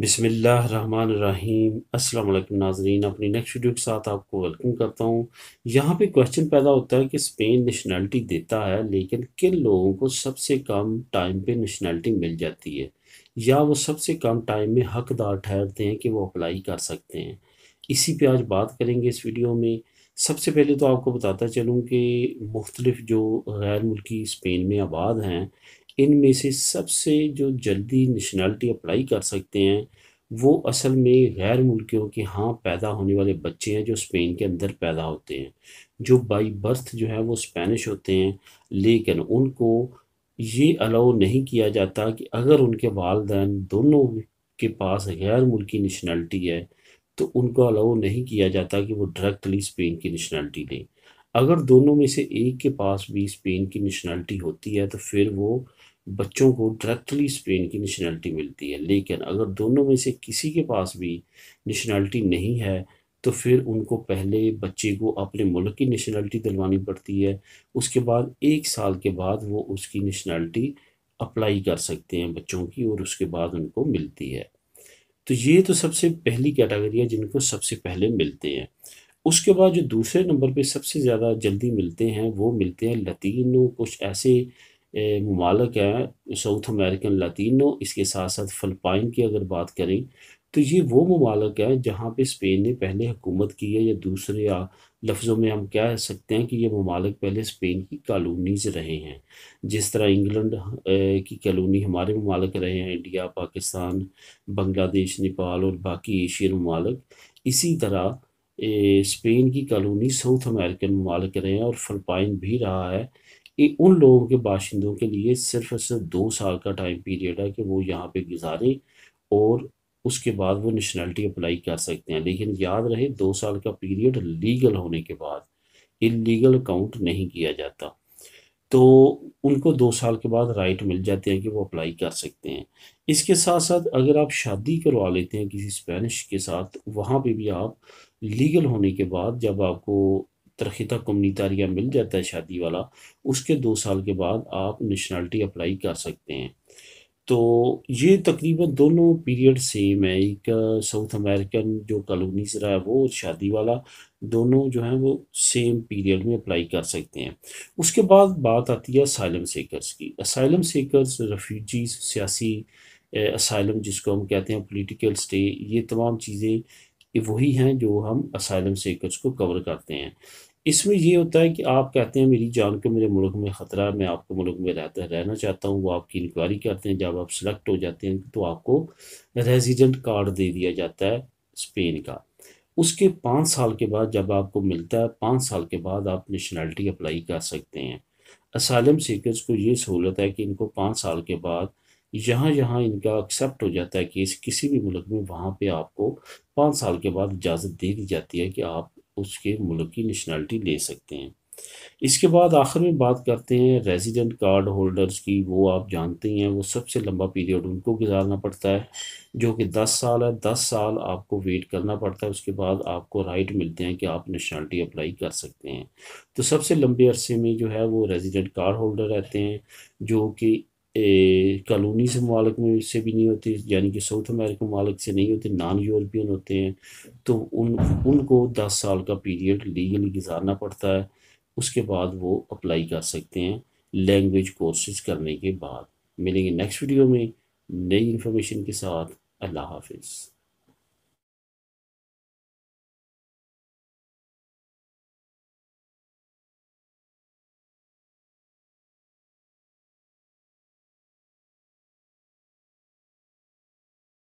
बिसमीम असल नाजरीन अपनी नेक्स्ट वीडियो के साथ आपको वेलकम करता हूँ यहाँ पे क्वेश्चन पैदा होता है कि स्पेन नेशनलिटी देता है लेकिन किन लोगों को सबसे कम टाइम पे नेशनलिटी मिल जाती है या वो सबसे कम टाइम में हकदार ठहरते हैं कि वो अप्लाई कर सकते हैं इसी पे आज बात करेंगे इस वीडियो में सबसे पहले तो आपको बताता चलूँ कि मुख्तलिफ़ जो गैर मुल्की स्पेन में आबाद हैं इनमें से सबसे जो जल्दी नेशनलिटी अप्लाई कर सकते हैं वो असल में गैर मुल्कियों के यहाँ पैदा होने वाले बच्चे हैं जो स्पेन के अंदर पैदा होते हैं जो बाई बर्थ जो है वो स्पेनिश होते हैं लेकिन उनको ये अलाउ नहीं किया जाता कि अगर उनके वालदेन दोनों के पास गैर मुल्की नेशनलिटी है तो उनको अलाउ नहीं किया जाता कि वो डायरेक्टली स्पेन की नेशनलिटी लें अगर दोनों में से एक के पास भी स्पेन की नेशनलिटी होती है तो फिर वो बच्चों को डायरेक्टली स्पेन की नेशनलिटी मिलती है लेकिन अगर दोनों में से किसी के पास भी नेशनलिटी नहीं है तो फिर उनको पहले बच्चे को अपने मुल्क की नेशनलिटी दिलवानी पड़ती है उसके बाद एक साल के बाद वो उसकी नेशनलिटी अप्लाई कर सकते हैं बच्चों की और उसके बाद उनको मिलती है तो ये तो सबसे पहली कैटेगरी है जिनको सबसे पहले मिलते हैं उसके बाद जो दूसरे नंबर पे सबसे ज़्यादा जल्दी मिलते हैं वो मिलते हैं लतीनो कुछ ऐसे ममालक हैं साउथ अमेरिकन लतीनो इसके साथ साथ फलपाइन की अगर बात करें तो ये वो ममालक है जहाँ पे स्पेन ने पहले हुकूमत की है या दूसरे या लफ्ज़ों में हम कह सकते हैं कि ये ममालक पहले स्पेन की कॉलोनीज़ रहे हैं जिस तरह इंग्लैंड की कॉलोनी हमारे ममालक रहे हैं इंडिया पाकिस्तान बांग्लादेश नेपाल और बाकी एशियन ममालक इसी तरह ए, स्पेन की कॉलोनी साउथ अमेरिकन ममालक रहे हैं और फलपाइन भी रहा है ये उन लोगों के बाशिंदों के लिए सिर्फ सिर्फ दो साल का टाइम पीरियड है कि वो यहाँ पे गुजारें और उसके बाद वो नेशनलिटी अप्लाई कर सकते हैं लेकिन याद रहे दो साल का पीरियड लीगल होने के बाद इलीगल काउंट नहीं किया जाता तो उनको दो साल के बाद राइट मिल जाते हैं कि वो अप्लाई कर सकते हैं इसके साथ साथ अगर आप शादी करवा लेते हैं किसी स्पेनिश के साथ वहाँ पे भी आप लीगल होने के बाद जब आपको तरखिता कमनीतारिया मिल जाता है शादी वाला उसके दो साल के बाद आप नेशनलिटी अप्लाई कर सकते हैं तो ये तकरीबन दोनों पीरियड सेम है एक साउथ अमेरिकन जो कॉलोनीज रहा है वो शादी वाला दोनों जो हैं वो सेम पीरियड में अप्लाई कर सकते हैं उसके बाद बात आती है असाइलम सेकर्स की असाइलम सेकर्स रेफ्यूजीज सियासी असाइलम जिसको हम कहते हैं पॉलिटिकल स्टे ये तमाम चीज़ें वही हैं जो हम असाइलम सेकर्स को कवर करते हैं इसमें ये होता है कि आप कहते हैं मेरी जान को मेरे मुल्क में ख़तरा मैं आपके मुल्क में रहता रहना चाहता हूँ वो आपकी इंक्वायरी करते हैं जब आप सेलेक्ट हो जाते हैं तो आपको रेजिडेंट कार्ड दे दिया जाता है स्पेन का उसके पाँच साल के बाद जब आपको मिलता है पाँच साल के बाद आप नेशनैलिटी अप्लाई कर सकते हैं असालम सीकर्स को ये सहूलत है कि इनको पाँच साल के बाद यहाँ यहाँ इनका एक्सेप्ट हो जाता है केस किसी भी मुल्क में वहाँ पे आपको पाँच साल के बाद इजाज़त दे दी जाती है कि आप उसके मुल्क की नेशनलिटी ले सकते हैं इसके बाद आखिर में बात करते हैं रेजिडेंट कार्ड होल्डर्स की वो आप जानते हैं वो सबसे लंबा पीरियड उनको गुजारना पड़ता है जो कि 10 साल है 10 साल आपको वेट करना पड़ता है उसके बाद आपको राइट मिलते हैं कि आप नेशनलिटी अप्लाई कर सकते हैं तो सबसे लंबे अरसे में जो है वो रेजिडेंट कार्ड होल्डर रहते हैं जो कि कॉलोनी से ममालक में से भी नहीं होते यानी कि साउथ अमेरिका ममालिक से नहीं होते नॉन यूरोपियन होते हैं तो उन उनको दस साल का पीरियड लीगली गुजारना पड़ता है उसके बाद वो अप्लाई कर सकते हैं लैंग्वेज कोर्सेज करने के बाद मिलेंगे नेक्स्ट वीडियो में नई इन्फॉर्मेशन के साथ अल्लाह हाफिज़